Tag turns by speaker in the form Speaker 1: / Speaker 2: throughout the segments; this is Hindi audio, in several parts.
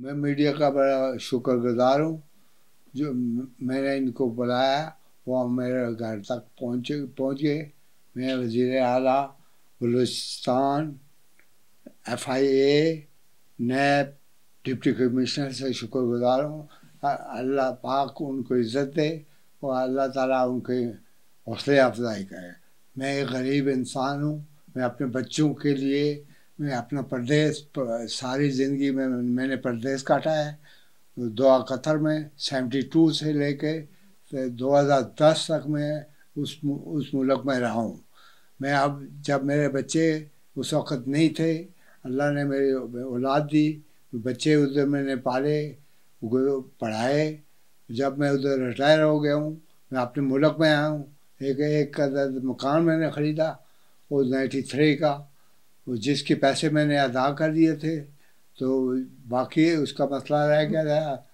Speaker 1: मैं मीडिया का बड़ा शुक्रगुजार हूँ जो मैंने इनको बुलाया वो मेरे घर तक पहुँचे पहुँचे मैं वजीर अला बलूचिस्तान एफ आई ए नैब डिप्टी कमिश्नर से शुक्रगुजार हूँ अल्लाह पाक उनको इज़्ज़त दे और अल्लाह ताला उनके हौसले अफजाई करे मैं एक गरीब इंसान हूँ मैं अपने बच्चों के लिए मैं अपना प्रदेश सारी ज़िंदगी में मैंने प्रदेश काटा है दुआ कतर में सेवेंटी टू से लेके दो हज़ार दस तक मैं उस उस मुल्क में रहा हूँ मैं अब जब मेरे बच्चे उस वक़्त नहीं थे अल्लाह ने मेरी औलाद दी बच्चे उधर मैंने पाले पढ़ाए जब मैं उधर रिटायर हो गया हूँ मैं अपने मुल्क में आया हूँ एक एक मकान मैंने ख़रीदा वो नाइन्टी थ्री का जिसके पैसे मैंने अदा कर दिए थे तो बाकी उसका मसला रह गया था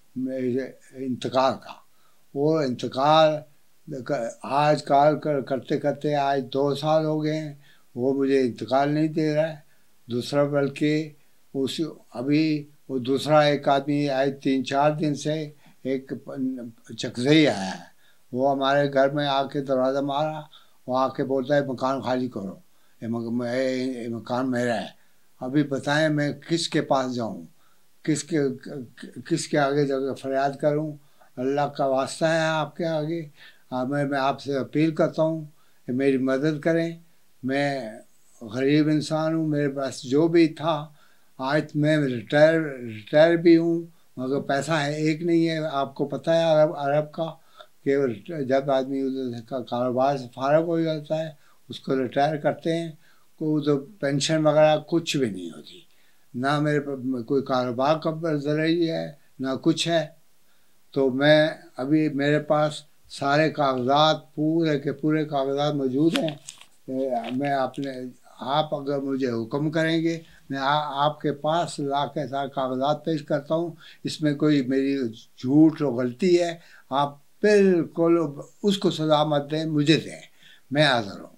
Speaker 1: इंतकाल का वो इंतकाल आज काल कर, करते करते आज दो साल हो गए हैं वो मुझे इंतकाल नहीं दे रहा है दूसरा बल्कि उस अभी वो दूसरा एक आदमी आज तीन चार दिन से एक चकजई आया है वो हमारे घर में आके दरवाज़ा मारा वो आके बोलता है मकान खाली करो मकान मेरा है अभी बताएं मैं किसके पास जाऊं किसके किसके आगे जाकर फरियाद करूं अल्लाह का वास्ता है आपके आगे आ, मैं मैं आपसे अपील करता हूं कि मेरी मदद करें मैं गरीब इंसान हूं मेरे पास जो भी था आज मैं रिटायर रिटायर भी हूं मगर पैसा है एक नहीं है आपको पता है अरब अरब का कि जब आदमी उधर का कारोबार से फारग हो जाता है उसको रिटायर करते हैं को तो पेंशन वगैरह कुछ भी नहीं होती ना मेरे पर कोई कारोबार का जरिए है ना कुछ है तो मैं अभी मेरे पास सारे कागजात पूरे के पूरे कागजात मौजूद हैं मैं अपने आप अगर मुझे हुक्म करेंगे मैं आ, आपके पास ला के सारे कागजात पेश करता हूँ इसमें कोई मेरी झूठ और गलती है आप बिल्कुल उसको सजा मत दें मुझे दें मैं हाजिर हूँ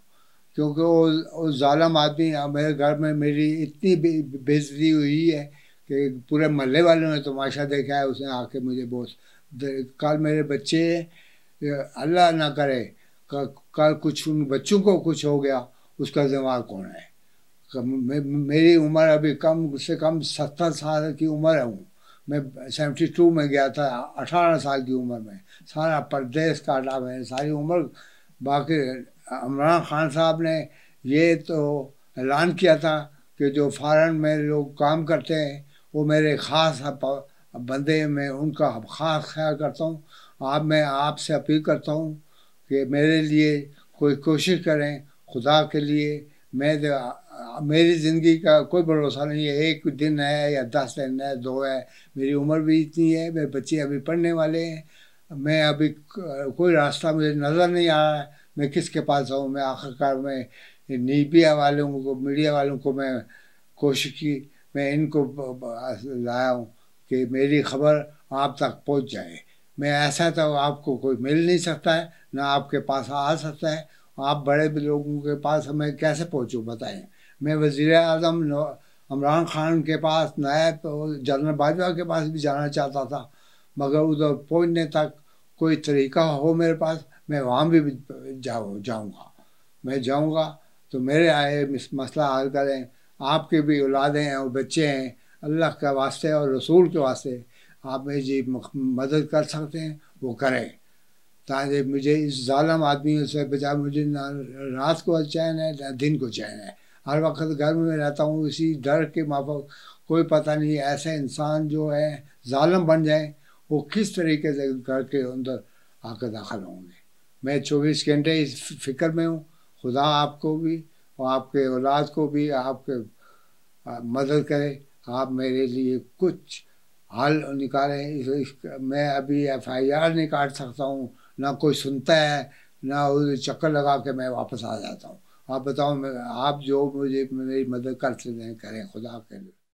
Speaker 1: क्योंकि वो ालम आदमी मेरे घर में मेरी इतनी बेजती हुई है कि पूरे महल्ले वालों ने तमाशा देखा है उसने आके मुझे बोस कल मेरे बच्चे अल्लाह ना करे कल कुछ उन बच्चों को कुछ हो गया उसका जिम्मेवार कौन है मेरी उम्र अभी कम से कम सत्तर साल की उम्र हूँ मैं सेवेंटी टू में गया था अठारह साल की उम्र में सारा परदेश काटा मैंने सारी उम्र बाकी इमरान खान साहब ने ये तो ऐलान किया था कि जो फ़ारन में लोग काम करते हैं वो मेरे ख़ास बंदे में उनका ख़ास ख्याल करता हूँ आप मैं आपसे अपील करता हूँ कि मेरे लिए कोई कोशिश करें खुदा के लिए मैं तो, मेरी ज़िंदगी का कोई भरोसा नहीं है एक दिन है या दस दिन है दो है मेरी उम्र भी इतनी है मेरे बच्चे अभी पढ़ने वाले हैं मैं अभी कोई रास्ता मुझे नज़र नहीं आ रहा है मैं किसके पास आऊँ मैं आखिरकार मैं नीबिया वालों को मीडिया वालों को मैं कोशिश की मैं इनको लाया हूँ कि मेरी खबर आप तक पहुँच जाए मैं ऐसा तो आपको कोई मिल नहीं सकता है ना आपके पास आ सकता है आप बड़े लोगों के पास मैं कैसे पहुँचूँ बताएं मैं वज़ी अजम इमरान खान के पास नायब जनरल बाजवा के पास भी जाना चाहता था मगर उधर पहुँचने तक कोई तरीका हो मेरे पास मैं वहाँ भी जाऊँ जाऊँगा मैं जाऊँगा तो मेरे आए मसला हल करें आपके भी औलादें हैं और बच्चे हैं अल्लाह के वास्ते और रसूल के वास्ते आप मेरी जी मदद कर सकते हैं वो करें ताकि मुझे इस ालम आदमी से बचा मुझे ना रात को चैन है ना दिन को चैन है हर वक्त घर में रहता हूँ इसी डर के माफक कोई पता नहीं ऐसे इंसान जो है ालम बन जाए वो किस तरीके से घर के अंदर आकर दाखिल होंगे मैं चौबीस घंटे इस फिक्र में हूँ खुदा आपको भी और आपके औलाद को भी आपके मदद करे आप मेरे लिए कुछ हल निकालें इस, इस, मैं अभी एफ आई आर नहीं काट सकता हूँ ना कोई सुनता है ना उस चक्कर लगा के मैं वापस आ जाता हूँ आप बताओ मैं आप जो मुझे मेरी मदद कर सकते हैं करें खुदा के लिए